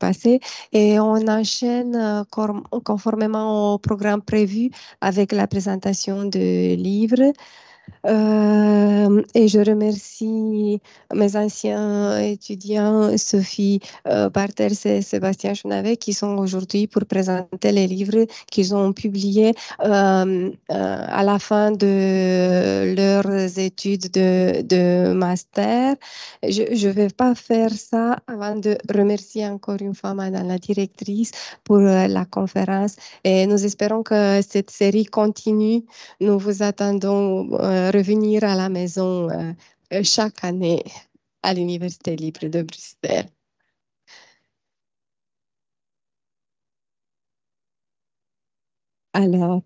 passé et on enchaîne euh, conformément au programme prévu avec la présentation de livres. Euh, et je remercie mes anciens étudiants, Sophie euh, Barthels et Sébastien Chenavet, qui sont aujourd'hui pour présenter les livres qu'ils ont publiés euh, à la fin de leurs études de, de master. Je ne vais pas faire ça avant de remercier encore une fois Madame la directrice pour la conférence. Et nous espérons que cette série continue. Nous vous attendons euh, revenir à la maison euh, euh, chaque année à l'Université libre de Bruxelles. Alors,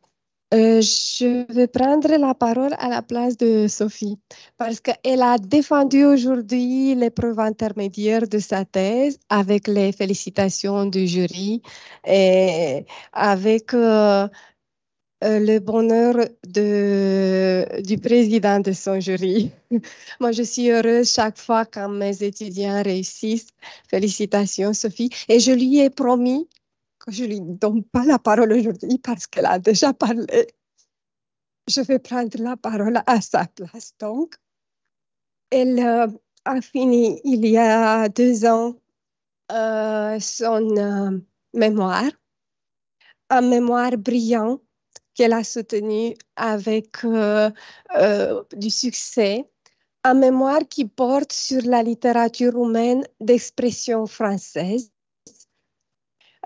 je vais prendre la parole à la place de Sophie parce qu'elle a défendu aujourd'hui l'épreuve intermédiaire de sa thèse avec les félicitations du jury et avec euh, le bonheur de, du président de son jury. Moi, je suis heureuse chaque fois quand mes étudiants réussissent. Félicitations, Sophie. Et je lui ai promis que je ne lui donne pas la parole aujourd'hui parce qu'elle a déjà parlé. Je vais prendre la parole à sa place. Donc, elle euh, a fini il y a deux ans euh, son mémoire, un mémoire brillant qu'elle a soutenu avec euh, euh, du succès, un mémoire qui porte sur la littérature roumaine d'expression française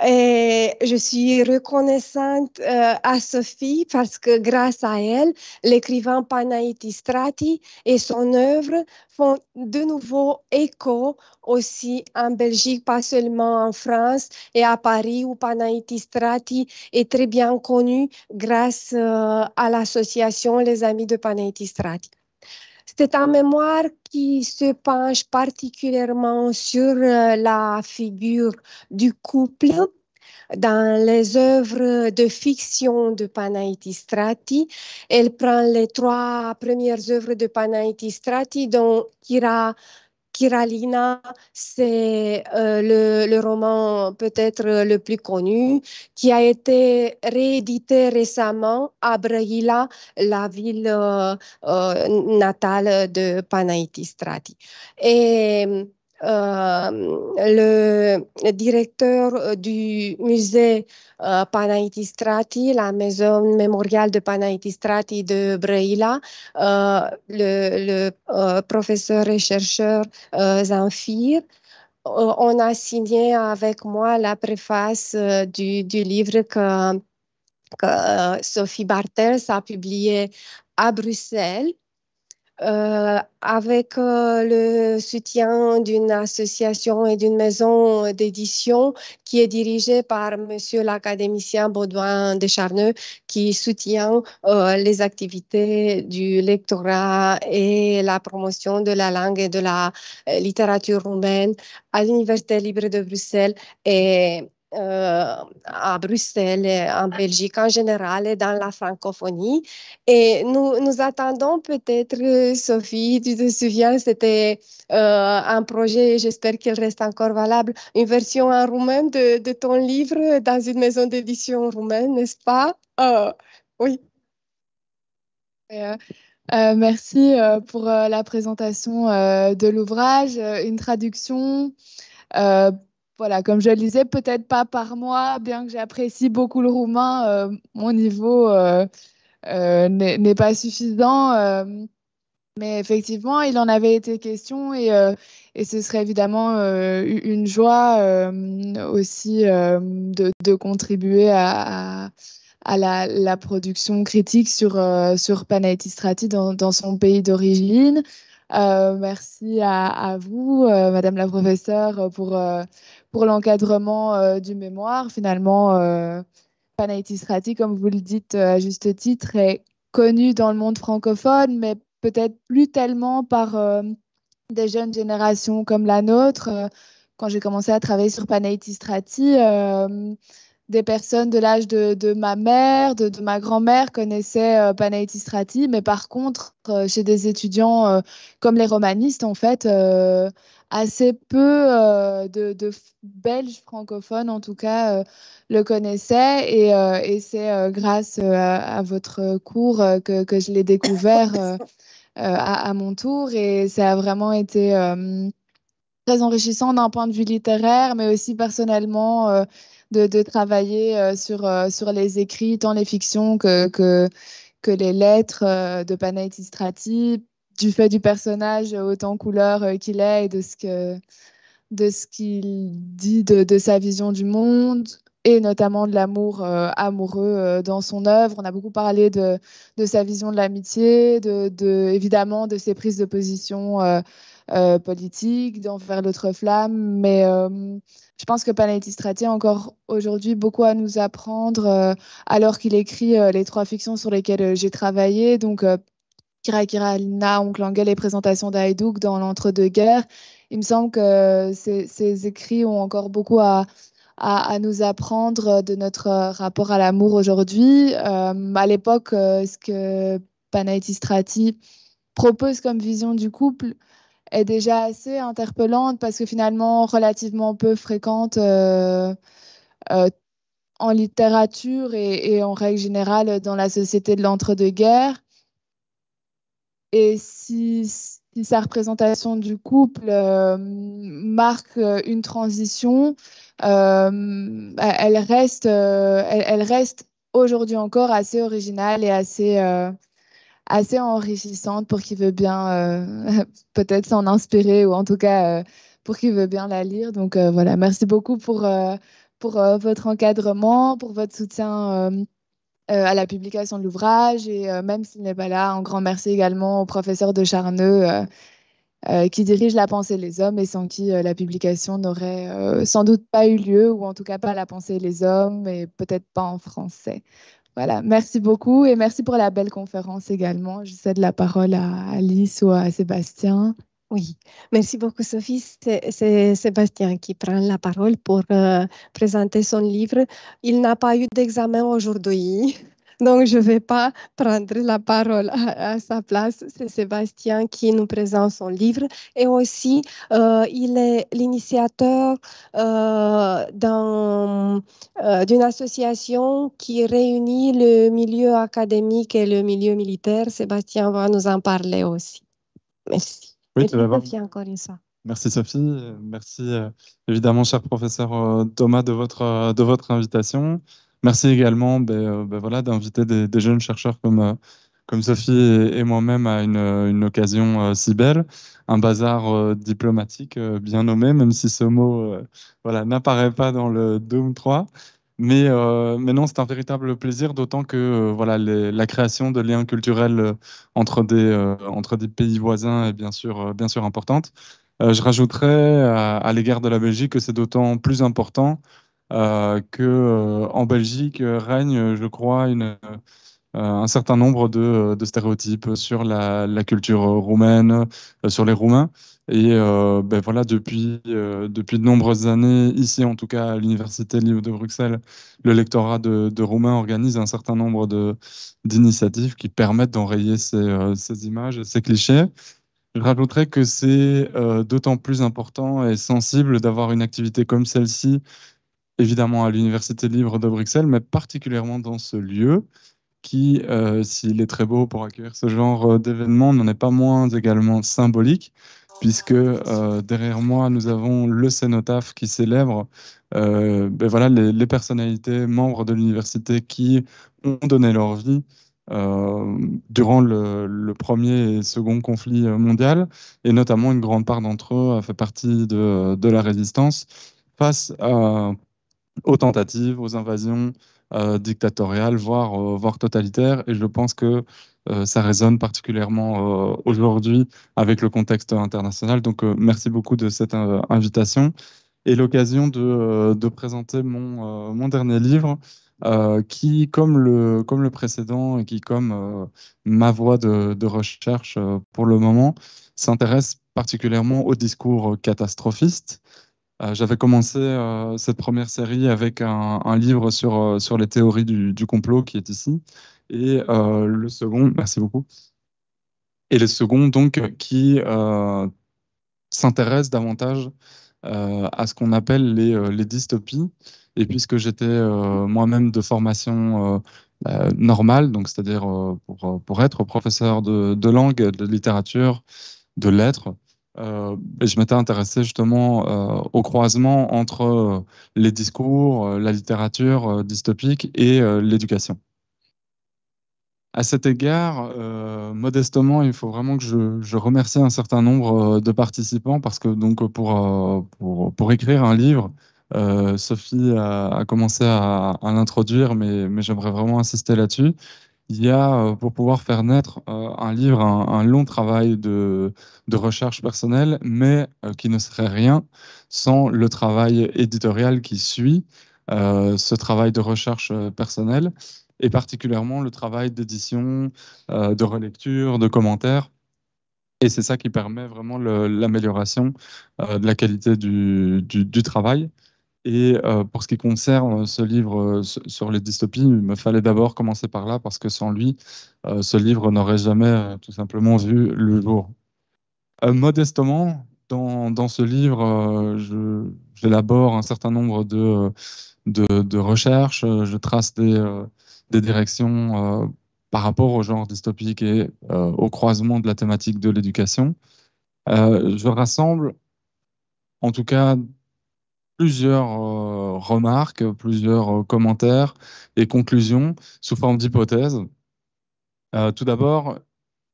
et je suis reconnaissante euh, à Sophie parce que grâce à elle, l'écrivain Panaiti Strati et son œuvre font de nouveau écho aussi en Belgique, pas seulement en France et à Paris où Panaiti Strati est très bien connu grâce euh, à l'association Les Amis de Panaiti Strati. C'est un mémoire qui se penche particulièrement sur euh, la figure du couple dans les œuvres de fiction de Panaiti Strati. Elle prend les trois premières œuvres de Panaiti Strati, dont Kira Kiralina, c'est euh, le, roman peut-être le plus connu, qui a été réédité récemment à Braila, la ville euh, euh, natale de Panaiti Strati. Et euh, le directeur euh, du musée euh, Panaiti Strati, la maison mémoriale de Panaiti Strati de Breila, le, professeur et chercheur Zanfir on a signé avec moi la préface du, livre que, Sophie Bartels a publié à Bruxelles euh, avec euh, le soutien d'une association et d'une maison d'édition qui est dirigée par Monsieur l'académicien Baudouin Descharneux, qui soutient euh, les activités du lectorat et la promotion de la langue et de la littérature roumaine à l'Université libre de Bruxelles et à eh, Bruxelles, et en Belgique en général et dans la francophonie. Et nous, nous attendons peut-être, euh, Sophie, tu te souviens, c'était euh, un projet, j'espère qu'il reste encore valable, une version en roumain de, ton livre dans une maison d'édition roumaine, n'est-ce pas euh, Oui. merci pour la présentation de l'ouvrage, une traduction. Euh, voilà, comme je le disais, peut-être pas par moi, bien que j'apprécie beaucoup le roumain, euh, mon niveau euh, euh, n'est pas suffisant. Mais effectivement, il en avait été question et, ce serait évidemment une joie aussi de, contribuer à, la, production critique sur, sur Panaiti dans, son pays d'origine. merci à vous, Madame la Professeure, pour pour l'encadrement euh, du mémoire, finalement, euh, Panaitis Rati, comme vous le dites euh, à juste titre, est connu dans le monde francophone, mais peut-être plus tellement par des jeunes générations comme la nôtre. Quand j'ai commencé à travailler sur Panaitistrati, des personnes de l'âge de, ma mère, de, ma grand-mère connaissaient euh, Panaitistrati, mais par contre, chez des étudiants comme les romanistes, en fait, assez peu euh, de, Belges francophones, en tout cas, euh, le connaissaient. Et, euh, c'est grâce à, votre cours que, je l'ai découvert à, mon tour. Et ça a vraiment été très enrichissant d'un point de vue littéraire, mais aussi personnellement. De, travailler sur, les écrits, tant les fictions que, les lettres de Panaitis Strati, du fait du personnage euh, autant couleur euh, qu'il est et de ce que de ce qu'il dit de, sa vision du monde et notamment de l'amour euh, amoureux dans son œuvre. On a beaucoup parlé de, de sa vision de l'amitié, de, évidemment de ses prises de position politiques politiques, d'envers l'autre flamme, mais je pense que Panetti Strati a encore aujourd'hui beaucoup à nous apprendre alors qu'il écrit les trois fictions sur lesquelles j'ai travaillé. Donc Kira Kira Alina, Oncle Angel et présentation d'Aidouk dans l'entre-deux-guerres. Il me semble que ces, écrits ont encore beaucoup à, nous apprendre de notre euh, rapport à l'amour aujourd'hui. Euh, à l'époque, euh, ce que Panaiti Strati propose comme vision du couple est déjà assez interpellante parce que finalement relativement peu fréquente en littérature et, en règle générale dans la société de l'entre-deux-guerres. Et si, sa représentation du couple euh, marque euh, une transition, euh, elle reste, elle, reste aujourd'hui encore assez originale et assez, assez enrichissante pour qui veut bien peut-être s'en inspirer ou en tout cas pour qui veut bien la lire. Donc voilà, merci beaucoup pour, pour votre encadrement, pour votre soutien euh, à la publication de l'ouvrage et euh, même s'il n'est pas là, un grand merci également au professeur de Charneux euh, qui dirige La pensée les hommes et sans qui la publication n'aurait sans doute pas eu lieu ou en tout cas pas La pensée les hommes et peut-être pas en français. Voilà, merci beaucoup et merci pour la belle conférence également. Je cède la parole à Alice ou à Sébastien. Oui, merci beaucoup Sophie. C'est Sébastien qui prend la parole pour euh, présenter son livre. Il n'a pas eu d'examen aujourd'hui, donc je ne vais pas prendre la parole à, sa place. C'est Sébastien qui nous présente son livre et aussi euh, il est l'initiateur euh, d'une association qui réunit le milieu académique et le milieu militaire. Sébastien va nous en parler aussi. Merci. Merci Sophie, merci euh, évidemment cher professeur euh, Thomas de votre, euh, de votre invitation. Merci également ben, ben voilà, d'inviter des, jeunes chercheurs comme, comme Sophie et, moi-même à une, une occasion si belle, un bazar diplomatique bien nommé, même si ce mot voilà, n'apparaît pas dans le Doom 3. Mais, euh, non, c'est un véritable plaisir, d'autant que euh, voilà, la création de liens culturels euh, entre des, euh, entre des pays voisins est bien sûr, bien sûr importante. je rajouterais à, l'égard de la Belgique que c'est d'autant plus important qu'en que en Belgique règne, je crois, une, euh, un certain nombre de, stéréotypes sur la, culture roumaine, euh, sur les Roumains. Et euh, ben voilà, depuis, depuis de nombreuses années, ici en tout cas à l'Université libre de Bruxelles, le lectorat de, Roumains organise un certain nombre d'initiatives qui permettent d'enrayer ces, ces, images, ces clichés. Je rajouterais que c'est d'autant plus important et sensible d'avoir une activité comme celle-ci, évidemment à l'Université libre de Bruxelles, mais particulièrement dans ce lieu, qui, euh, s'il est très beau pour accueillir ce genre euh, d'événement, n'en est pas moins également symbolique, puisque euh, derrière moi, nous avons le Cénotaphe qui célèbre ben voilà, les, personnalités membres de l'université qui ont donné leur vie durant le, premier et second conflit mondial, et notamment une grande part d'entre eux a fait partie de, la résistance face aux tentatives, aux invasions, euh, dictatorial, voire, euh, voire totalitaire. Et je pense que euh, ça résonne particulièrement aujourd'hui avec le contexte international. Donc, merci beaucoup de cette invitation et l'occasion de, présenter mon, dernier livre. qui, comme le, comme le précédent et qui, comme ma voie de, recherche pour le moment, s'intéresse particulièrement au discours catastrophiste, euh, j'avais commencé euh, cette première série avec un, livre sur, euh, sur les théories du, complot qui est ici, et le second, merci beaucoup, et le second donc qui s'intéresse davantage à ce qu'on appelle les, les, dystopies. Et puisque j'étais moi-même de formation normale, donc c'est-à-dire pour, pour être professeur de, de langue, de littérature, de lettres, euh, je m'étais intéressé justement euh, au croisement entre euh, les discours, la littérature dystopique et l'éducation. À cet égard, modestement, il faut vraiment que je, remercie un certain nombre de participants parce que donc pour, pour, écrire un livre, Sophie a, commencé à, à l'introduire, mais, mais j'aimerais vraiment insister là-dessus il y a, euh, pour pouvoir faire naître euh, un livre, un, long travail de, recherche personnelle, mais euh, qui ne serait rien sans le travail éditorial qui suit ce travail de recherche personnelle, et particulièrement le travail d'édition, de relecture, de commentaires. Et c'est ça qui permet vraiment l'amélioration de la qualité du travail. Et euh, pour ce qui concerne ce livre euh, sur les dystopies, il me fallait d'abord commencer par là parce que sans lui, euh, ce livre n'aurait jamais tout simplement vu le jour. modestement, dans, ce livre, j'élabore un certain nombre de, de, recherches, je trace des, directions par rapport au genre dystopique et au croisement de la thématique de l'éducation. je rassemble, en tout cas plusieurs euh, remarques, plusieurs euh, commentaires et conclusions sous forme d'hypothèses. Euh, tout d'abord,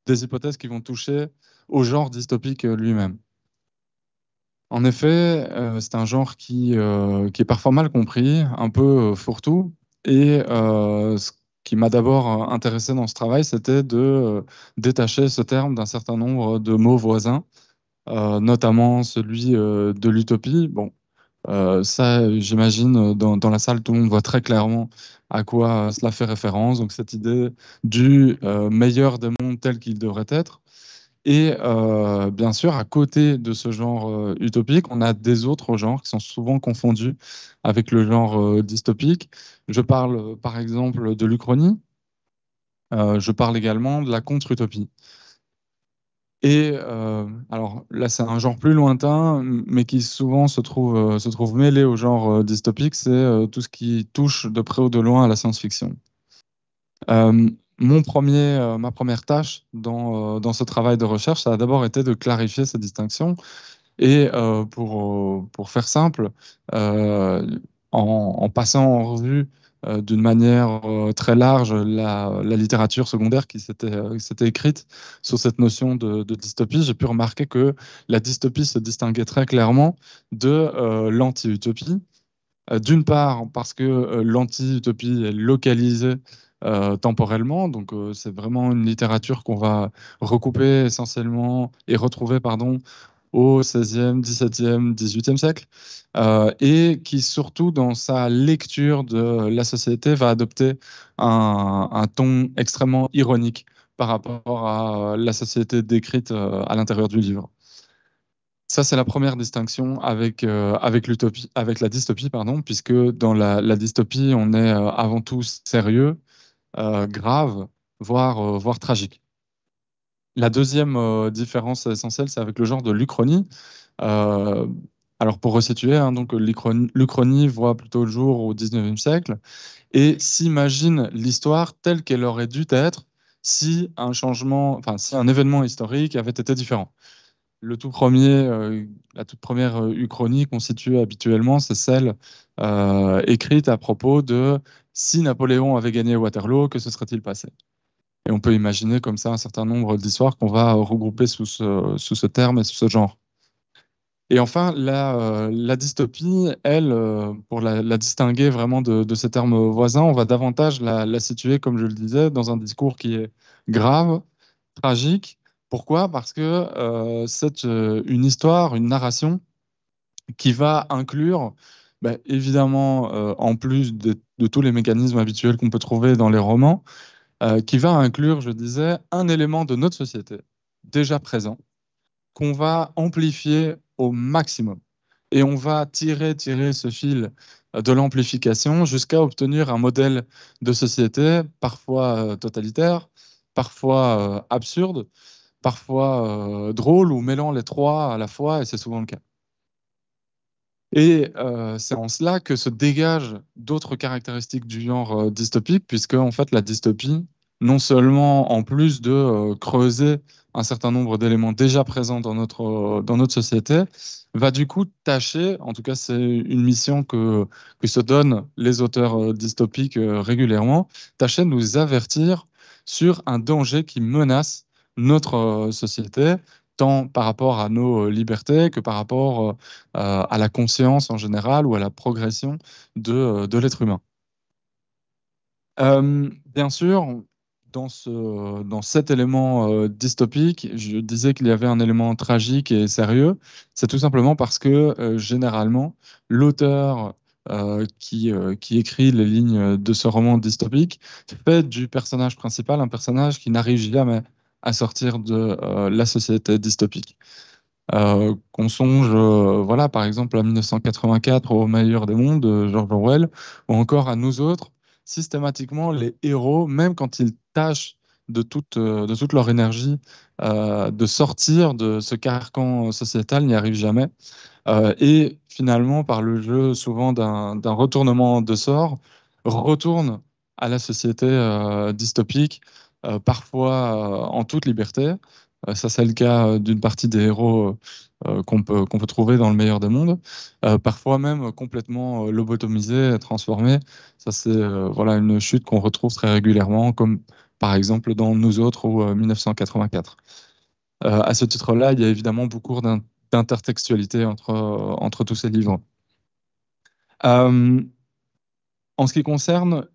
des hypothèses qui vont toucher au genre dystopique lui-même. En effet, c'est un genre qui, qui est parfois mal compris, un peu fourre-tout, et ce qui m'a d'abord intéressé dans ce travail, c'était de détacher ce terme d'un certain nombre de mots voisins, notamment celui de l'utopie. Bon, euh, ça, j'imagine, euh, dans, la salle, tout le monde voit très clairement à quoi euh, cela fait référence. Donc, cette idée du meilleur des mondes tel qu'il devrait être. Et bien sûr, à côté de ce genre utopique, on a des autres genres qui sont souvent confondus avec le genre dystopique. Je parle par exemple de l'Uchronie. je parle également de la contre-utopie. Et euh, alors là, c'est un genre plus lointain, mais qui souvent se trouve, euh, se trouve mêlé au genre euh, dystopique, c'est tout ce qui touche de près ou de loin à la science-fiction. mon premier, ma première tâche dans, dans, ce travail de recherche, ça a d'abord été de clarifier cette distinction. Et pour, pour, faire simple, en, passant en revue euh, d'une manière euh, très large la, littérature secondaire euh, qui s'était écrite sur cette notion de, dystopie, j'ai pu remarquer que la dystopie se distinguait très clairement de l'anti-utopie. D'une part, parce que l'anti-utopie est localisée temporellement, donc c'est vraiment une littérature qu'on va recouper essentiellement et retrouver pardon, au 16e, 17e, 18e siècle, euh, et qui surtout dans sa lecture de la société va adopter un, ton extrêmement ironique par rapport à euh, la société décrite euh, à l'intérieur du livre. Ça, c'est la première distinction avec, avec, l'utopie, avec la dystopie, pardon, puisque dans la, dystopie, on est avant tout sérieux, grave, voire, voire tragique. La deuxième euh, différence essentielle, c'est avec le genre de l'Uchronie. Euh, alors pour resituer, hein, donc l'Uchronie voit plutôt le jour au XIXe siècle et s'imagine l'histoire telle qu'elle aurait dû être si un changement, enfin si un événement historique avait été différent. Le tout premier, euh, la toute première Uchronie constituée habituellement, c'est celle écrite à propos de si Napoléon avait gagné Waterloo, que se serait-il passé et on peut imaginer comme ça un certain nombre d'histoires qu'on va regrouper sous ce, sous ce terme et sous ce genre. Et enfin, la, euh, dystopie, elle, euh, pour la, distinguer vraiment de, de, ces termes voisins, on va davantage la, situer, comme je le disais, dans un discours qui est grave, tragique. Pourquoi Parce que euh, c'est une histoire, une narration qui va inclure, ben, évidemment, en plus de, tous les mécanismes habituels qu'on peut trouver dans les romans, euh, qui va inclure, je disais, un élément de notre société déjà présent qu'on va amplifier au maximum. Et on va tirer, tirer ce fil de l'amplification jusqu'à obtenir un modèle de société parfois euh, totalitaire, parfois euh, absurde, parfois drôle ou mêlant les trois à la fois, et c'est souvent le cas. Et c'est en cela que se dégagent d'autres caractéristiques du genre dystopique, puisque en fait la dystopie, non seulement en plus de euh, creuser un certain nombre d'éléments déjà présents dans notre, euh, dans notre société, va du coup tâcher, en tout cas c'est une mission que, que se donnent les auteurs euh, dystopiques régulièrement, tâcher de nous avertir sur un danger qui menace notre société, tant par rapport à nos libertés que par rapport à la conscience en général ou à la progression de, l'être humain. bien sûr, dans, ce, dans cet élément euh, dystopique, je disais qu'il y avait un élément tragique et sérieux. C'est tout simplement parce que euh, généralement, l'auteur euh, qui, qui écrit les lignes de ce roman dystopique fait du personnage principal un personnage qui n'arrive jamais à sortir de la société dystopique. qu'on songe, voilà, par exemple à 1984, au meilleur des mondes, de George Orwell, ou encore à nous autres, systématiquement, les héros, même quand ils tâche de toute, euh, de toute leur énergie euh, de sortir de ce carcan euh, sociétal n'y arrive jamais. et finalement, par le jeu souvent d'un retournement de sort, retourne à la société dystopique, parfois en toute liberté. ça, c'est le cas d'une partie des héros qu'on peut, qu'on peut trouver dans le meilleur des mondes, parfois même complètement lobotomisés, transformés. Ça, c'est voilà, une chute qu'on retrouve très régulièrement, comme par exemple dans Nous autres ou 1984. Euh, euh, à ce titre-là, il y a évidemment beaucoup d'intertextualité entre, euh, entre tous ces livres. en ce qui concerne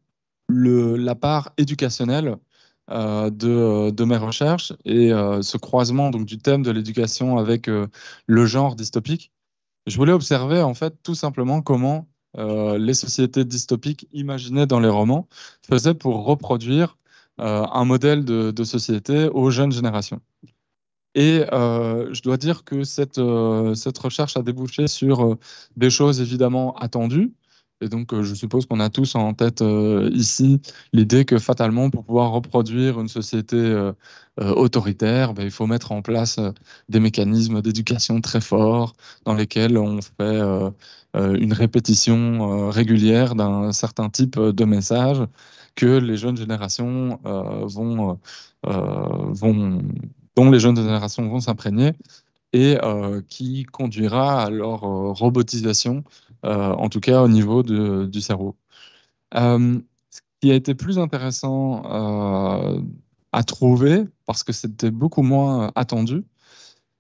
le, la part éducationnelle, de, de, mes recherches et ce croisement donc du thème de l'éducation avec le genre dystopique, je voulais observer en fait tout simplement comment les sociétés dystopiques imaginées dans les romans faisaient pour reproduire euh, un modèle de, société aux jeunes générations. Et euh, je dois dire que cette, euh, cette recherche a débouché sur des choses évidemment attendues. Et donc, je suppose qu'on a tous en tête ici l'idée que fatalement, pour pouvoir reproduire une société autoritaire, ben, il faut mettre en place des mécanismes d'éducation très forts dans lesquels on fait une répétition régulière d'un certain type de message les jeunes générations euh, euh, euh, vont, dont les jeunes générations vont s'imprégner et qui conduira à leur robotisation, en tout cas au niveau du cerveau. ce qui a été plus intéressant à trouver, parce que c'était beaucoup moins attendu,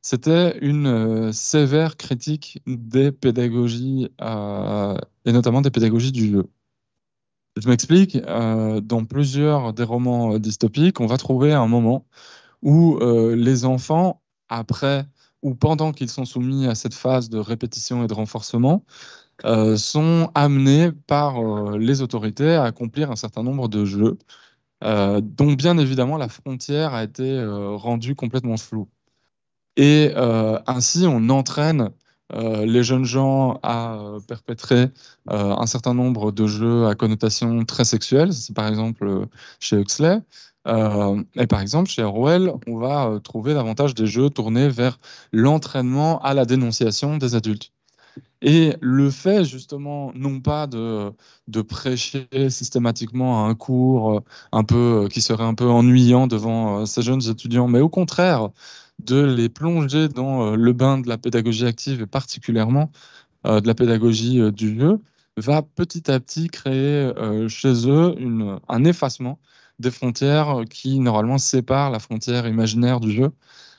c'était une sévère critique des pédagogies, et notamment des pédagogies du jeu. Je m'explique, euh, dans plusieurs des romans euh, dystopiques, on va trouver un moment où euh, les enfants, après ou pendant qu'ils sont soumis à cette phase de répétition et de renforcement, sont amenés par les autorités à accomplir un certain nombre de jeux, dont bien évidemment la frontière a été rendue complètement floue. Et ainsi, on entraîne euh, les jeunes gens à euh, perpétrer euh, un certain nombre de jeux à connotation très sexuelle, c'est par exemple chez Huxley. et par exemple, chez Orwell, on va trouver davantage des jeux tournés vers l'entraînement à la dénonciation des adultes. Et le fait, justement, non pas de, prêcher systématiquement un cours un peu, qui serait un peu ennuyant devant ces jeunes étudiants, mais au contraire, de les plonger dans euh, le bain de la pédagogie active et particulièrement euh, de la pédagogie euh, du lieu, va petit à petit créer chez eux un effacement des frontières qui normalement séparent la frontière imaginaire du jeu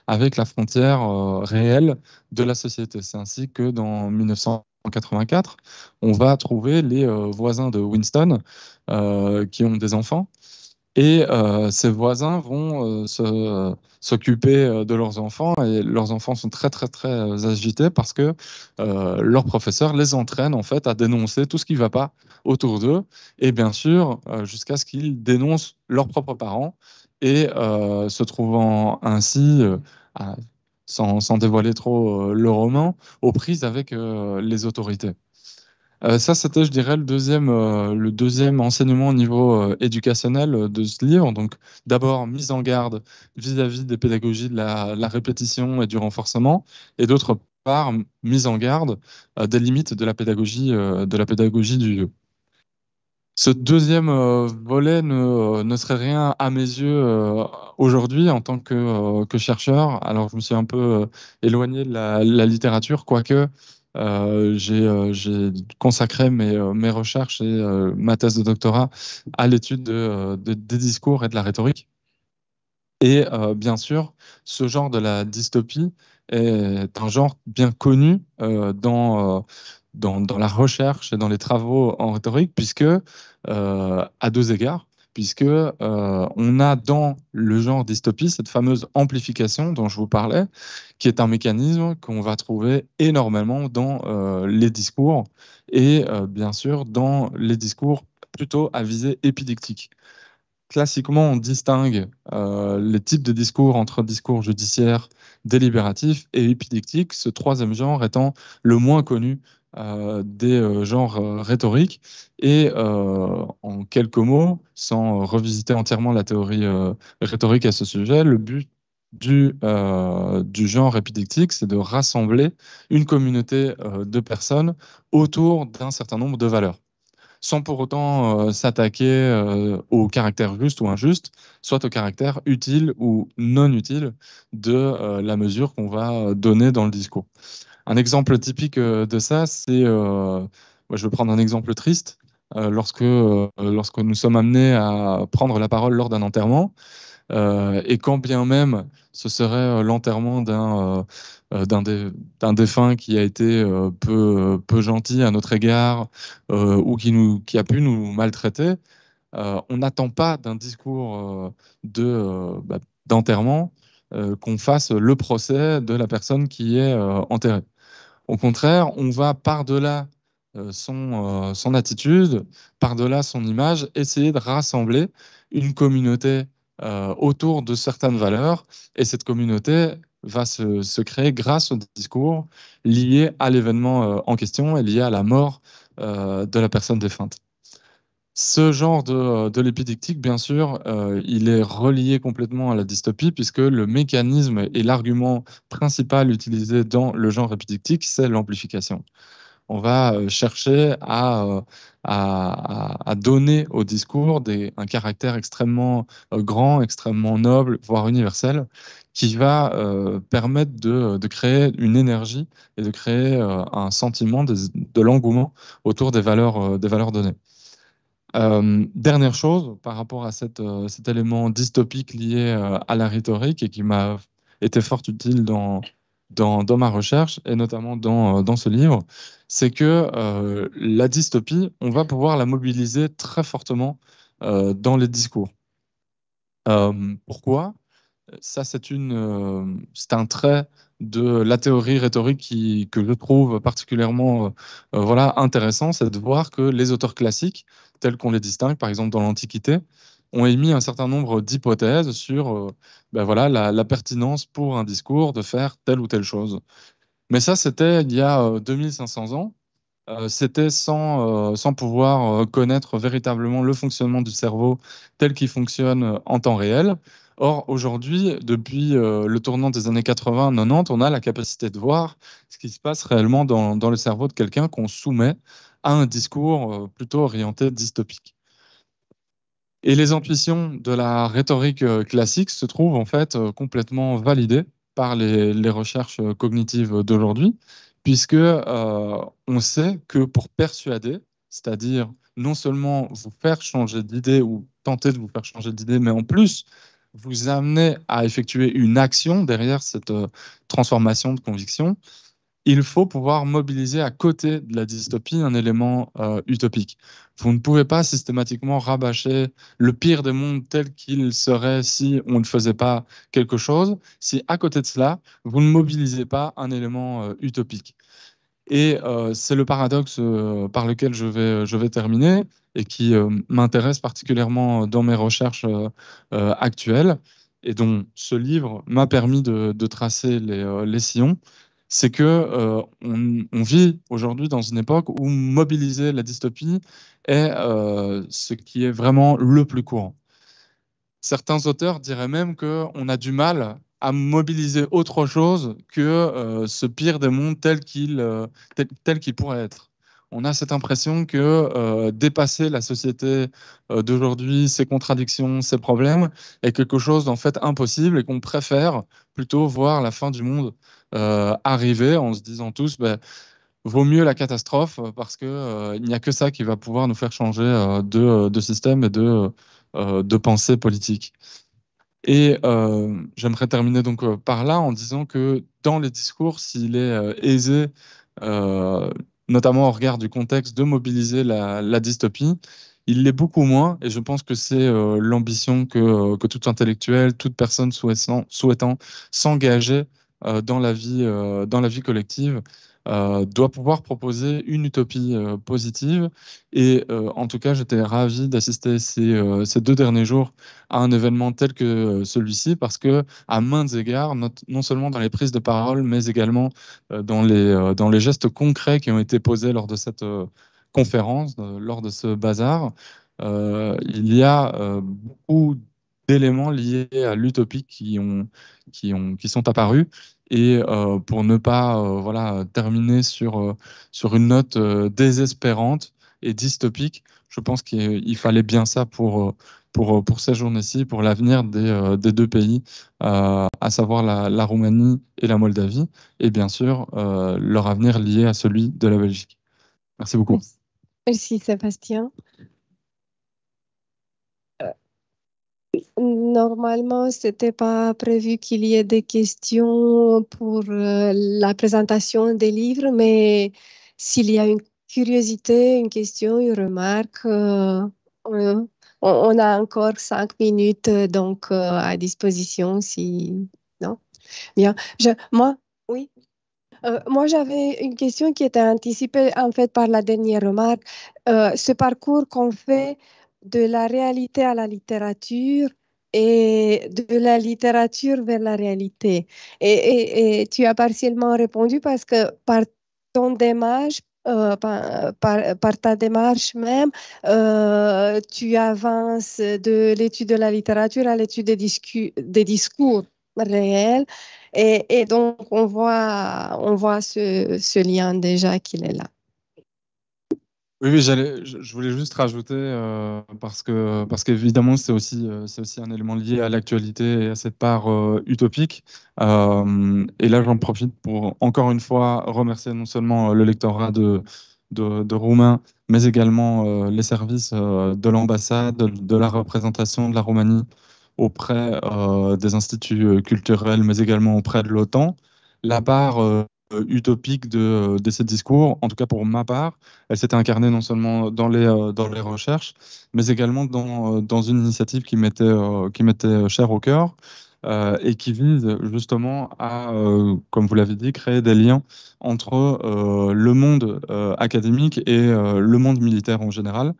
avec la frontière réelle de la société. C'est ainsi que dans 1984, on va trouver les voisins de Winston qui ont des enfants et euh, ses voisins vont euh, euh, s'occuper euh, de leurs enfants et leurs enfants sont très très très agités parce que leur professeur les entraîne en fait à dénoncer tout ce qui ne va pas autour d'eux et bien sûr jusqu'à ce qu'ils dénoncent leurs propres parents et se trouvant ainsi sans, dévoiler trop le roman aux prises avec les autorités. Euh, ça, c'était, je dirais, le deuxième, euh, le deuxième enseignement au niveau euh, éducationnel de ce livre. Donc, d'abord, mise en garde vis-à-vis des pédagogies de la, répétition et du renforcement, et d'autre part, mise en garde des limites de la pédagogie, de la pédagogie du lieu. Ce deuxième volet ne, ne, serait rien à mes yeux aujourd'hui en tant que, que, chercheur. Alors, je me suis un peu éloigné de la littérature, quoique euh, euh, j'ai consacré mes, euh, mes, recherches et ma thèse de doctorat à l'étude de, des discours et de la rhétorique. Et bien sûr, ce genre de la dystopie est un genre bien connu dans, dans, dans, la recherche et dans les travaux en rhétorique, puisque à deux égards, puisque euh, on a dans le genre dystopie cette fameuse amplification dont je vous parlais, qui est un mécanisme qu'on va trouver énormément dans euh, les discours et euh, bien sûr dans les discours plutôt à visée épidictique. Classiquement, on distingue les types de discours entre discours judiciaire, délibératif et épidictique, ce troisième genre étant le moins connu euh, des euh, genres euh, rhétoriques et en quelques mots, sans revisiter entièrement la théorie rhétorique à ce sujet, le but du, du genre épidictique, c'est de rassembler une communauté de personnes autour d'un certain nombre de valeurs sans pour autant euh, s'attaquer euh, au caractère juste ou injuste, soit au caractère utile ou non utile de euh, la mesure qu'on va donner dans le discours. Un exemple typique de ça, c'est, je vais prendre un exemple triste, lorsque, lorsque nous sommes amenés à prendre la parole lors d'un enterrement, euh, et quand bien même ce serait euh, l'enterrement euh, d'un défunt qui a été peu, gentil à notre égard ou qui, nous, qui a pu nous maltraiter, on n'attend pas d'un discours de, bah, d'enterrement qu'on fasse le procès de la personne qui est enterrée. Au contraire, on va par-delà son, son attitude, par-delà son image, essayer de rassembler une communauté euh, autour de certaines valeurs. Et cette communauté va se, créer grâce au discours lié à l'événement euh, en question et lié à la mort euh, de la personne défunte. Ce genre de, de l'épidictique, bien sûr, il est relié complètement à la dystopie, puisque le mécanisme et l'argument principal utilisé dans le genre épidictique, c'est l'amplification on va euh, chercher euh, à, donner au discours un caractère extrêmement euh, grand, extrêmement noble, voire universel, qui va permettre de, créer une énergie et de créer un sentiment de, l'engouement autour des valeurs, données. dernière chose par rapport à cet élément dystopique lié à la rhétorique et qui m'a été fort utile dans, dans, ma recherche et notamment dans, euh, dans ce livre, c'est que euh, la dystopie, on va pouvoir la mobiliser très fortement euh, dans les discours. pourquoi Ça, c'est un trait de la théorie rhétorique que je trouve particulièrement voilà intéressant, c'est de voir que les auteurs classiques, tels qu'on les distingue, par exemple dans l'Antiquité, ont émis un certain nombre d'hypothèses sur euh, ben voilà, la, pertinence pour un discours de faire telle ou telle chose. Mais ça, c'était il y a 2500 euh, ans. Euh, c'était sans, sans, pouvoir connaître véritablement le fonctionnement du cerveau tel qu'il fonctionne en temps réel. Or, aujourd'hui, depuis le tournant des années 80-90, on a la capacité de voir ce qui se passe réellement dans le cerveau de quelqu'un qu'on soumet à un discours plutôt orienté dystopique. Et les intuitions de la rhétorique euh, classique se trouvent en fait euh, complètement validées par les, recherches euh, cognitives d'aujourd'hui, puisque on sait que pour persuader, c'est-à-dire non seulement vous faire changer d'idée ou tenter de vous faire changer d'idée, mais en plus vous amener à effectuer une action derrière cette transformation de conviction, il faut pouvoir mobiliser à côté de la dystopie un élément euh, utopique. Vous ne pouvez pas systématiquement rabâcher le pire des mondes tel qu'il serait si on ne faisait pas quelque chose, si à côté de cela, vous ne mobilisez pas un élément euh, utopique. Et euh, c'est le paradoxe par lequel je vais, terminer et qui m'intéresse particulièrement dans mes recherches actuelles et dont ce livre m'a permis de, tracer les, les sillons c'est que euh, on, vit aujourd'hui dans une époque où mobiliser la dystopie est euh, ce qui est vraiment le plus courant. Certains auteurs diraient même qu'on a du mal à mobiliser autre chose que euh, ce pire des mondes tel qu'il pourrait être. On a cette impression que dépasser la société d'aujourd'hui, ses contradictions, ses problèmes, est quelque chose d'en fait impossible et qu'on préfère plutôt voir la fin du monde euh, arriver en se disant tous, ben, vaut mieux la catastrophe euh, parce qu'il euh, n'y a que ça qui va pouvoir nous faire changer de, système et de, pensée politique. Et j'aimerais terminer donc par là en disant que dans les discours, s'il est aisé, notamment au regard du contexte, de mobiliser la, dystopie, il l'est beaucoup moins, et je pense que c'est l'ambition que, que tout intellectuel, toute personne souhaitant, souhaitant s'engager euh, dans, la vie, euh, dans la vie collective euh, doit pouvoir proposer une utopie positive. Et en tout cas, j'étais ravi d'assister ces, deux derniers jours à un événement tel que celui-ci, parce que à maintes égards, non seulement dans les prises de parole, mais également dans, les, dans les gestes concrets qui ont été posés lors de cette conférence, lors de ce bazar, il y a beaucoup d'éléments liés à l'utopie qui, ont, qui, ont, qui sont apparus. Et euh, pour ne pas euh, voilà, terminer sur, euh, sur une note désespérante et dystopique, je pense qu'il fallait bien ça pour, pour, pour ces journées-ci, pour l'avenir des, des, deux pays, à savoir la, Roumanie et la Moldavie, et bien sûr leur avenir lié à celui de la Belgique. Merci beaucoup. Merci Sébastien. Normalement, ce n'était pas prévu qu'il y ait des questions pour euh, la présentation des livres, mais s'il y a une curiosité, une question, une remarque, euh, on, a encore cinq minutes euh, donc à disposition si non. Bien, moi, oui. moi, j'avais une question qui était anticipée en fait par la dernière remarque. ce parcours qu'on fait de la réalité à la littérature, et de la littérature vers la réalité. Et, tu as partiellement répondu parce que par ton démarche, euh, par, par, ta démarche même, euh, tu avances de l'étude de la littérature à l'étude des, des discours réels. Et, et, donc, on voit, on voit ce, ce lien déjà qu'il est là. Oui, je voulais juste rajouter, euh, parce, que, parce qu'évidemment, c'est aussi, euh, c'est aussi un élément lié à l'actualité et à cette part euh, utopique. Euh, et là, j'en profite pour encore une fois remercier non seulement euh, le lectorat de, de, de Roumain, mais également les services de l'ambassade, de, de la représentation de la Roumanie auprès des instituts culturels, mais également auprès de l'OTAN. La part euh, utopique de, euh, de ces discours, en tout cas pour ma part. Elle s'était incarnée non seulement dans les, euh, dans les recherches, mais également dans, dans une initiative qui m'était qui m'était chère au cœur, euh, et qui vise justement à, euh, comme vous l'avez dit, créer des liens entre euh, le monde académique et le monde militaire en général.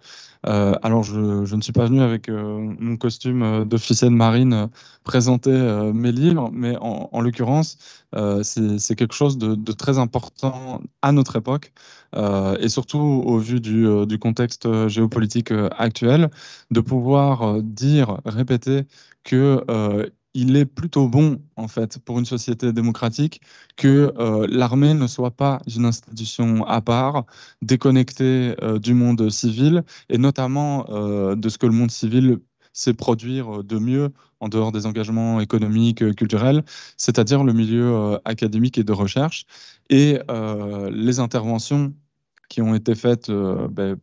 alors, je, ne suis pas venu avec mon costume d'officier de marine présenter mes livres, mais en, l'occurrence, c'est quelque chose de, très important à notre époque, et surtout au vu du, du contexte géopolitique actuel, de pouvoir dire, répéter que il est plutôt bon, en fait, pour une société démocratique, que euh, l'armée ne soit pas une institution à part, déconnectée euh, du monde civil, et notamment euh, de ce que le monde civil sait produire de mieux en dehors des engagements économiques, culturels, c'est-à-dire le milieu académique et de recherche. Et les interventions qui ont été faites ben,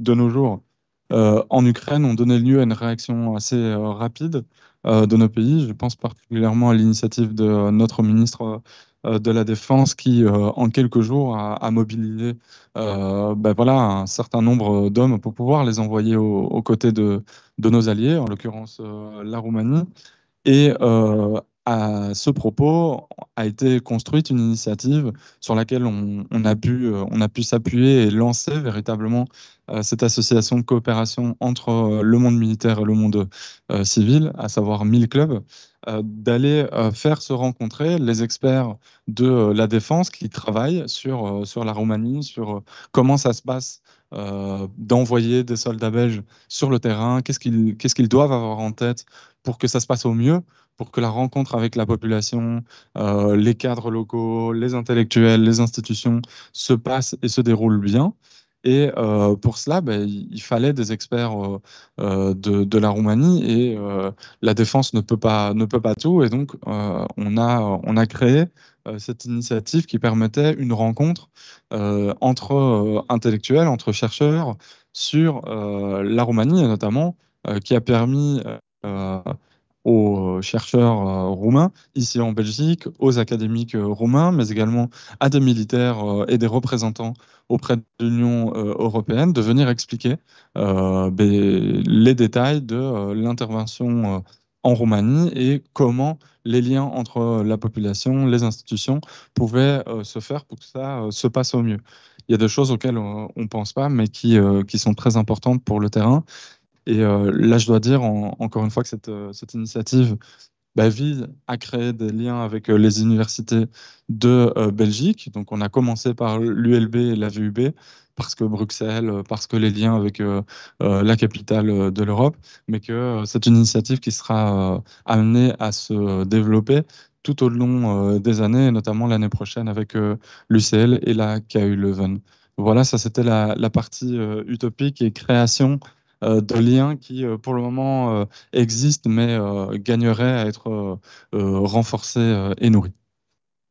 de nos jours en Ukraine ont donné lieu à une réaction assez rapide. Euh, de nos pays. Je pense particulièrement à l'initiative de notre ministre euh, de la Défense qui, euh, en quelques jours, a, mobilisé ben voilà, un certain nombre d'hommes pour pouvoir les envoyer aux côtés de, de, nos alliés, en l'occurrence la Roumanie. Et à ce propos a été construite une initiative sur laquelle on, a pu, on a pu s'appuyer et lancer véritablement euh, cette association de coopération entre euh, le monde militaire et le monde euh, civil, à savoir 1000 clubs, d'aller faire se rencontrer les experts de la défense qui travaillent sur, la Roumanie, sur comment ça se passe d'envoyer des soldats belges sur le terrain, qu'est-ce qu'ils doivent avoir en tête pour que ça se passe au mieux, pour que la rencontre avec la population, les cadres locaux, les intellectuels, les institutions se passe et se déroule bien. Et euh, pour cela, ben, il fallait des experts euh, euh, de, la Roumanie et la défense ne peut pas, ne peut pas tout. Et donc, on, a, on a créé cette initiative qui permettait une rencontre entre intellectuels, entre chercheurs sur la Roumanie notamment qui a permis aux euh, chercheurs euh, roumains ici en Belgique, aux académiques euh, roumains, mais également à des militaires et des représentants auprès de l'Union européenne, de venir expliquer ben, les détails de l'intervention en Roumanie et comment les liens entre la population, les institutions pouvaient se faire pour que ça se passe au mieux. Il y a des choses auxquelles on ne pense pas, mais qui, qui sont très importantes pour le terrain. Et euh, là, je dois dire encore une fois que cette, euh, initiative bah, vise à créer des liens avec euh, les universités de Belgique. Donc, on a commencé par l'ULB et la VUB parce que Bruxelles, parce que les liens avec la capitale de l'Europe, mais que cette c'est une initiative qui sera amenée à se développer tout au long des années, notamment l'année prochaine avec l'UCL et la KU Leuven. Voilà, ça c'était la, la partie utopique et création euh, de liens qui, euh, pour le moment, euh, existent, mais gagneraient à être renforcés et nourris.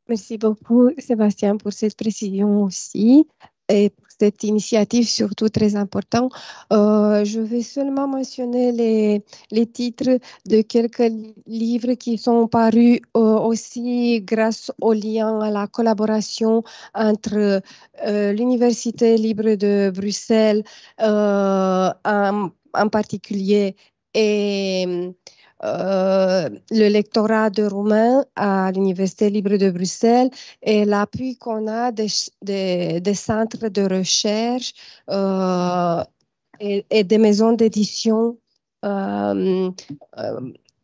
Merci beaucoup, Sébastien, pour cette précision aussi et cette initiative surtout très importante. Euh, je vais seulement mentionner les, les, titres de quelques livres qui sont parus euh, aussi grâce au lien, à la collaboration entre euh, l'Université libre de Bruxelles en, en, particulier et euh, le lectorat de roumain à l'Université libre de Bruxelles et l'appui qu'on a des, des, centres de recherche euh, et, des maisons d'édition euh,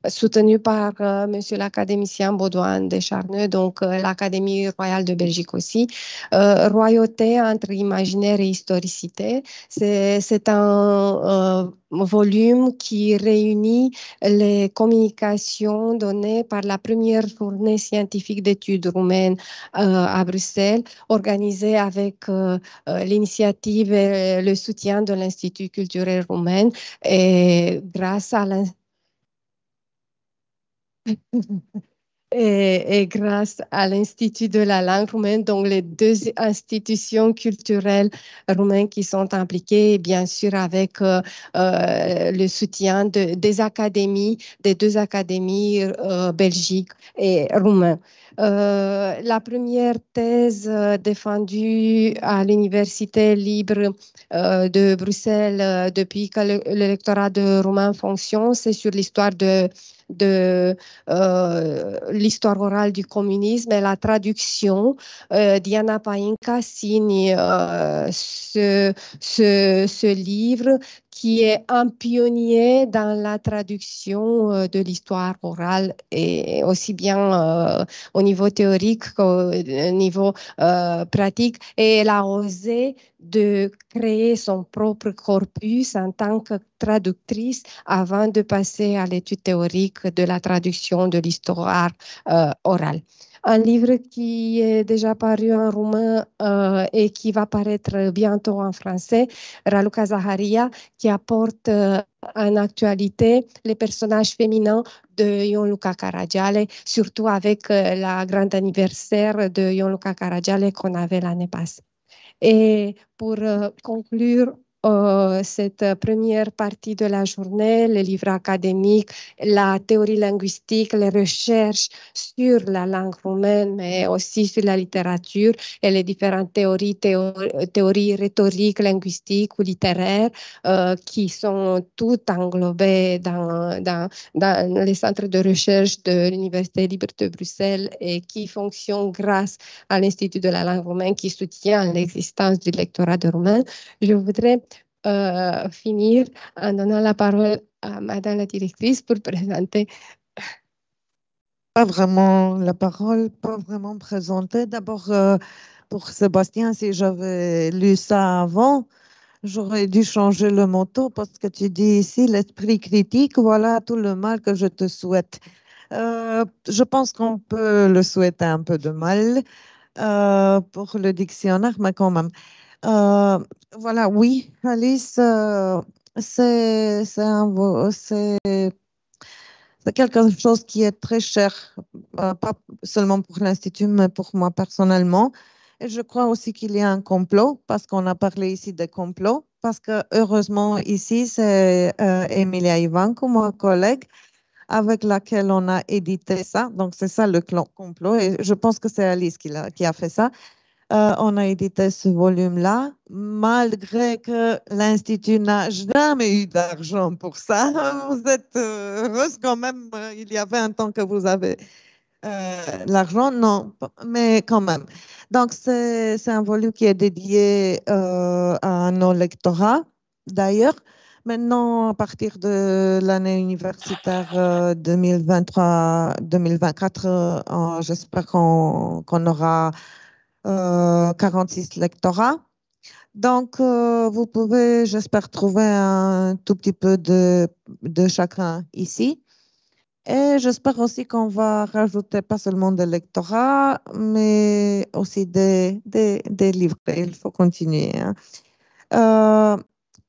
soutenu par euh, monsieur l'académicien Baudouin Charneux, donc euh, l'Académie royale de Belgique aussi. Euh, royauté entre imaginaire et historicité, c'est un volume qui réunit les communications données par la première journée scientifique d'études roumaines à Bruxelles, organisée avec l'initiative et le soutien de l'Institut culturel roumain et grâce à l'institut et, grâce à l'Institut de la langue roumaine, donc les deux institutions culturelles roumaines qui sont impliquées, bien sûr avec euh, euh, le soutien des académies, des deux académies euh, belgiques et roumaines. la première thèse défendue à l'Université libre de Bruxelles depuis que l'électorat de Roumain fonctionne, c'est sur l'histoire de de euh, l'histoire orale du communisme et la traduction. Euh, diana Painka signe euh, ce, ce, ce, livre qui est un pionnier dans la traduction euh, de l'histoire orale, et aussi bien euh, au niveau théorique qu'au euh, niveau pratique. Et elle a osé de créer son propre corpus en tant que traductrice avant de passer à l'étude théorique de la traduction de l'histoire orale un livre qui est déjà paru en roumain euh, et qui va paraître bientôt en français, Raluca Zaharia, qui apporte euh, en actualité les personnages féminins de Ion Luca Caragiale, surtout avec euh, la grande anniversaire de Ion Luca Caragiale qu'on avait l'année passée. Et pour conclure, euh, cette première partie de la journée, les livres académiques, la théorie linguistique, les recherches sur la langue roumaine, mais aussi sur la littérature et les différentes théories, théories, rhétoriques, linguistiques ou littéraires euh, qui sont toutes englobées dans, dans, les centres de recherche de l'Université libre de Bruxelles et qui fonctionnent grâce à l'Institut de la langue roumaine qui soutient l'existence du lectorat de roumain. Je voudrais eh, finir en donnant la parole à Madame la directrice pour présenter. Pas vraiment la parole, pas vraiment présenter D'abord, euh, pour Sébastien, si j'avais lu ça avant, j'aurais dû changer le motto parce que tu dis ici l'esprit critique, voilà tout le mal que je te souhaite. Euh, je pense qu'on peut le souhaiter un peu de mal euh, pour le dictionnaire, mais quand même. Euh, voilà, oui, Alice, euh, c'est c'est quelque chose qui est très cher, euh, pas seulement pour l'Institut, mais pour moi personnellement. Et je crois aussi qu'il y a un complot, parce qu'on a parlé ici des complots, parce que heureusement, ici, c'est Emilia Ivanko, ma collègue, avec laquelle on a édité ça. Donc, c'est ça le complot. Et je pense que c'est Alice qui a fait ça. Euh, on a édité ce volume-là, malgré que l'Institut n'a jamais eu d'argent pour ça. Vous êtes heureuse quand même, euh, il y a 20 ans que vous avez euh, l'argent, non, mais quand même. Donc, c'est un volume qui est dédié à nos lectorats, d'ailleurs. Maintenant, à partir de l'année universitaire 2023-2024, j'espère qu'on aura 46 euh, lectorats. Donc, euh, vous pouvez, j'espère, trouver un tout petit peu de, chacun ici. Et j'espère aussi qu'on va rajouter pas seulement des lectorats, mais aussi des, des, livres. Il faut continuer. Hein. Euh,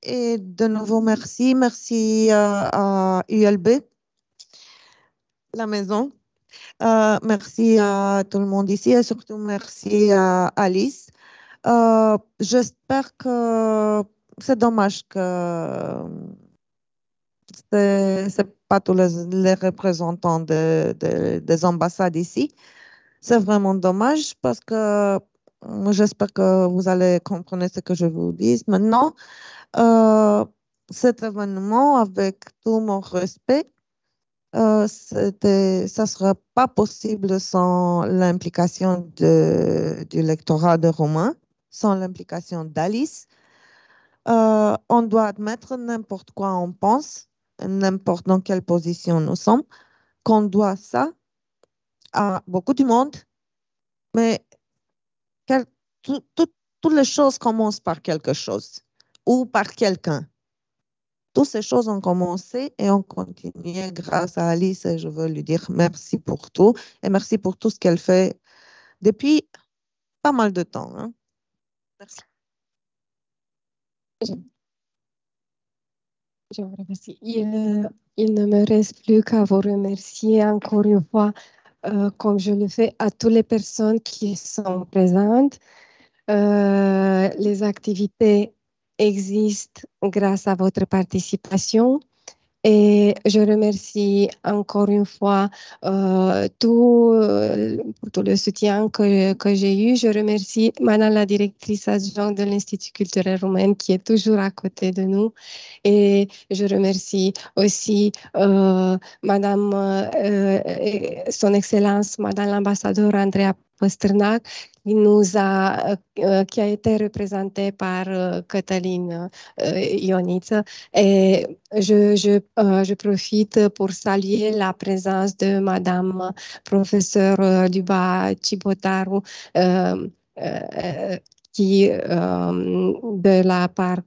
et de nouveau, merci. Merci à ULB, la maison, euh, merci à tout le monde ici et surtout merci à Alice. Euh, j'espère que c'est dommage que ce n'est pas tous les, représentants des ambassades ici. C'est vraiment dommage parce que euh, j'espère que vous allez comprendre ce que je vous dis maintenant. cet événement, avec tout mon respect, euh, ça ne serait pas possible sans l'implication du lectorat de Romain, sans l'implication d'Alice. Euh, on doit admettre n'importe quoi on pense, n'importe dans quelle position nous sommes, qu'on doit ça à beaucoup de monde, mais toutes les choses commencent par quelque chose ou par quelqu'un. Toutes ces choses ont commencé et ont continué grâce à Alice et je veux lui dire merci pour tout et merci pour tout ce qu'elle fait depuis pas mal de temps. Hein. Merci. Je vous remercie. Il, ne me reste plus qu'à vous remercier encore une fois, euh, comme je le fais à toutes les personnes qui sont présentes. Euh, les activités existe grâce à votre participation. Et je remercie encore une fois euh, euh, tout, le soutien que, j'ai eu. Je remercie madame la directrice adjointe de l'Institut culturel roumain, qui est toujours à côté de nous. Et je remercie aussi euh, Madame, euh, son Excellence, Madame l'ambassadeur Andrea qui nous a, été représenté par Catalin Cataline Et je, je, je, profite pour saluer la présence de Madame professeure Duba Chibotaru. qui de la part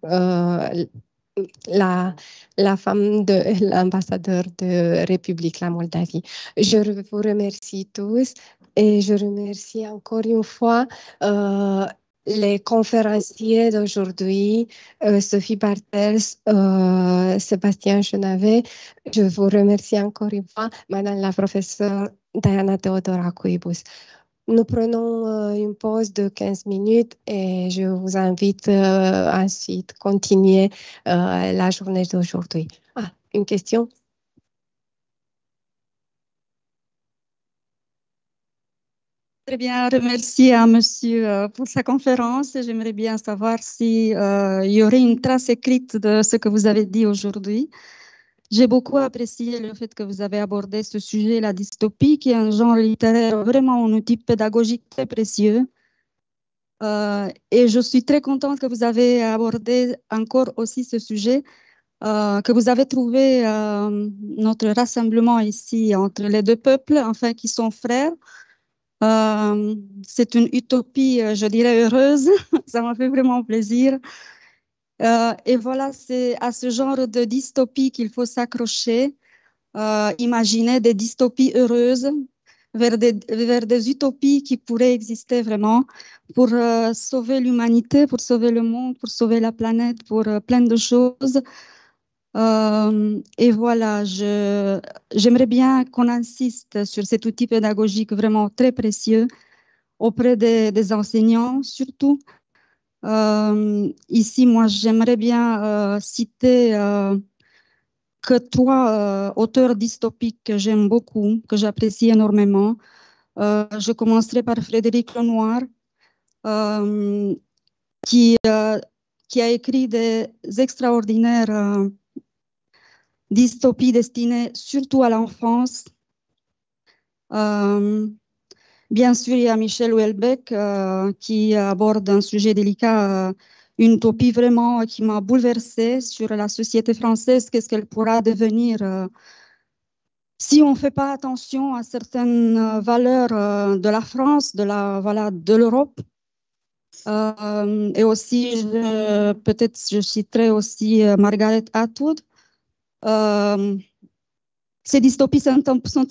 la, la, femme de l'ambassadeur de République la Moldavie. Je vous remercie tous et je remercie encore une fois euh, les conférenciers d'aujourd'hui, euh, Sophie Bartels, euh, Sébastien Chenavet. Je vous remercie encore une fois, Madame la professeure Diana Theodora Nous prenons une pause de 15 minutes et je vous invite ensuite à continuer la journée d'aujourd'hui. Ah, une question Très bien, remercie à monsieur euh, pour sa conférence. J'aimerais bien savoir s'il euh, y aurait une trace écrite de ce que vous avez dit aujourd'hui. J'ai beaucoup apprécié le fait que vous avez abordé ce sujet, la dystopie, qui est un genre littéraire vraiment un outil pédagogique très précieux. Euh, et je suis très contente que vous avez abordé encore aussi ce sujet, euh, que vous avez trouvé notre rassemblement ici entre les deux peuples, enfin qui sont frères. Euh, c'est une utopie, euh, je dirais, heureuse. Ça m'a fait vraiment plaisir. Euh, et voilà, c'est à ce genre de dystopie qu'il faut s'accrocher, imaginer des dystopies heureuses vers des, vers des utopies qui pourraient exister vraiment pour sauver l'humanité, pour sauver le monde, pour sauver la planète, pour plein de choses. Euh, et voilà, j'aimerais bien qu'on insiste sur cet outil pédagogique vraiment très précieux auprès des, enseignants surtout. Euh, ici, moi, j'aimerais bien euh, citer que toi, auteur dystopique que j'aime beaucoup, que j'apprécie énormément, je commencerai par Frédéric Lenoir, qui, qui a écrit des extraordinaires dystopie destinée surtout à l'enfance. Euh, bien sûr, il y a Michel Houellebecq euh, qui aborde un sujet délicat, euh, une utopie vraiment qui m'a bouleversée sur la société française, qu'est-ce qu'elle pourra devenir si on ne fait pas attention à certaines valeurs de la France, de la voilà, de l'Europe. et aussi, peut-être je citerai aussi Margaret Atwood, euh, ces dystopies sont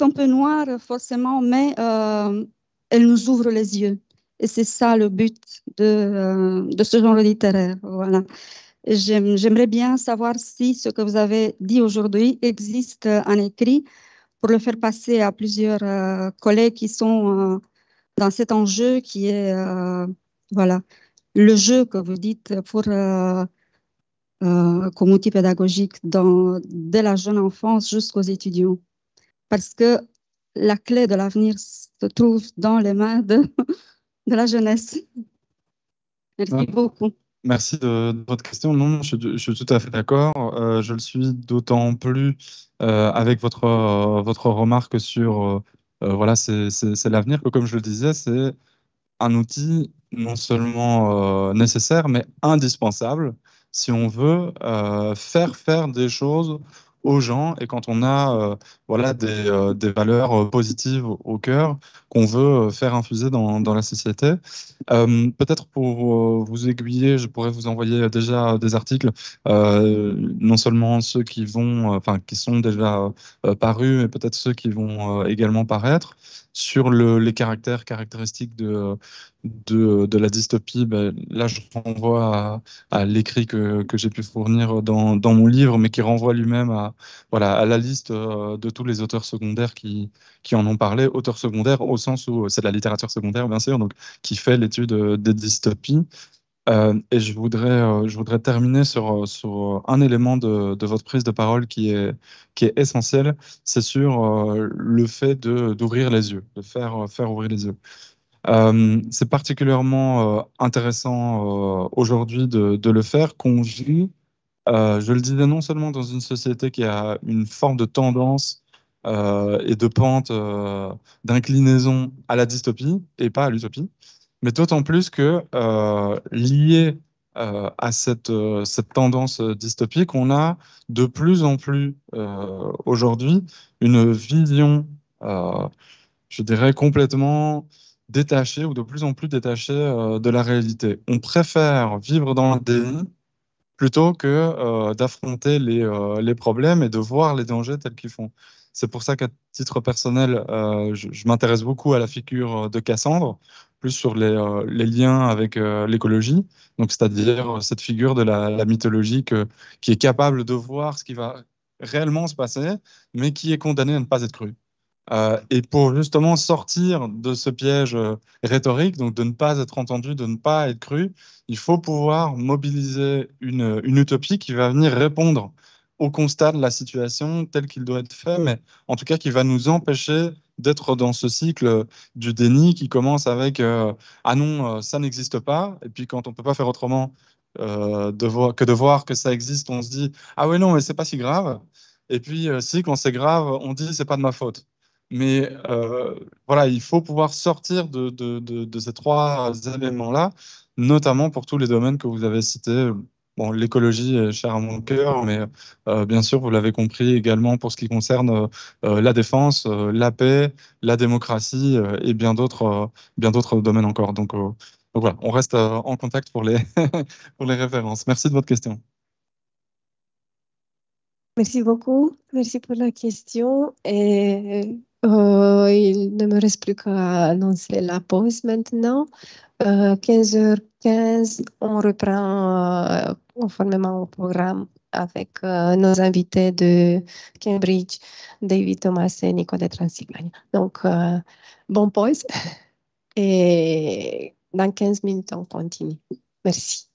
un, peu noires, forcément, mais euh, elles nous ouvrent les yeux. Et c'est ça le but de, euh, de ce genre littéraire. Voilà. J'aimerais bien savoir si ce que vous avez dit aujourd'hui existe en écrit pour le faire passer à plusieurs collègues qui sont dans cet enjeu qui est voilà, le jeu que vous dites pour euh, comme outil pédagogique dès la jeune enfance jusqu'aux étudiants. Parce que la clé de l'avenir se trouve dans les mains de, la jeunesse. Merci ah. beaucoup. Merci de, votre question. Non, je, je, suis tout à fait d'accord. Euh, je le suis d'autant plus euh, avec votre, votre remarque sur voilà, c'est l'avenir, que comme je le disais, c'est un outil non seulement nécessaire, mais indispensable si on veut euh, faire faire des choses aux gens et quand on a euh, voilà des, euh, des valeurs positives au cœur qu'on veut faire infuser dans, dans la société. Peut-être pour vous aiguiller, je pourrais vous envoyer déjà des articles, non seulement ceux qui vont, enfin qui sont déjà parus, mais peut-être ceux qui vont également paraître sur le, les caractères caractéristiques de, de, la dystopie, ben, là je renvoie à, l'écrit que, j'ai pu fournir dans, mon livre, mais qui renvoie lui-même à, la liste euh, de tous les auteurs secondaires qui, en ont parlé, auteurs secondaires au sens où c'est de la littérature secondaire bien sûr, donc qui fait l'étude des dystopies. Euh, et euh, je voudrais, terminer sur, un élément de, votre prise de parole qui est, qui est essentiel, c'est sur le fait d'ouvrir les yeux, de faire, faire ouvrir les yeux. Euh, c'est particulièrement euh, intéressant euh, aujourd'hui de, le faire, qu'on vit, je le disais, non seulement dans une société qui a une forme de tendance et de pente d'inclinaison à la dystopie et pas à l'utopie, mais d'autant plus que lié à cette, tendance dystopique, on a de plus en plus aujourd'hui une vision, je dirais, complètement détaché ou de plus en plus détaché euh, de la réalité. On préfère vivre dans le déni plutôt que euh, d'affronter euh, les, problèmes et de voir les dangers tels qu'ils font. C'est pour ça qu'à titre personnel, je, m'intéresse beaucoup à la figure de Cassandre, plus sur les, liens avec l'écologie, donc c'est-à-dire cette figure de la, mythologie qui est capable de voir ce qui va réellement se passer, mais qui est condamnée à ne pas être crue. Euh, et pour justement sortir de ce piège euh, rhétorique, donc de ne pas être entendu, de ne pas être cru, il faut pouvoir mobiliser une, utopie qui va venir répondre au constat de la situation telle qu'il doit être fait, mais en tout cas qui va nous empêcher d'être dans ce cycle du déni qui commence avec euh, ah non ça n'existe pas et puis quand on ne peut pas faire autrement que de voir que ça existe on se dit ah oui non mais c'est pas si grave et puis si quand c'est grave on dit c'est pas de ma faute mais euh, voilà, il faut pouvoir sortir de, de, ces trois éléments-là, notamment pour tous les domaines que vous avez cités. Bon, l'écologie est chère à mon cœur, mais euh, bien sûr, vous l'avez compris également pour ce qui concerne euh, la défense, la paix, la démocratie et bien d'autres, bien d'autres domaines encore. Donc, voilà, on reste en contact pour les, pour les références. Merci de votre question. Merci beaucoup. Merci pour la question. Et euh, il ne me reste plus qu'à annoncer la pause maintenant. Euh, 15h15, on reprend conformément euh, au programme avec euh, nos invités de Cambridge, David Thomas et Nico de Transylvanie. Donc, euh, bonne pause et dans 15 minutes, on continue. Merci.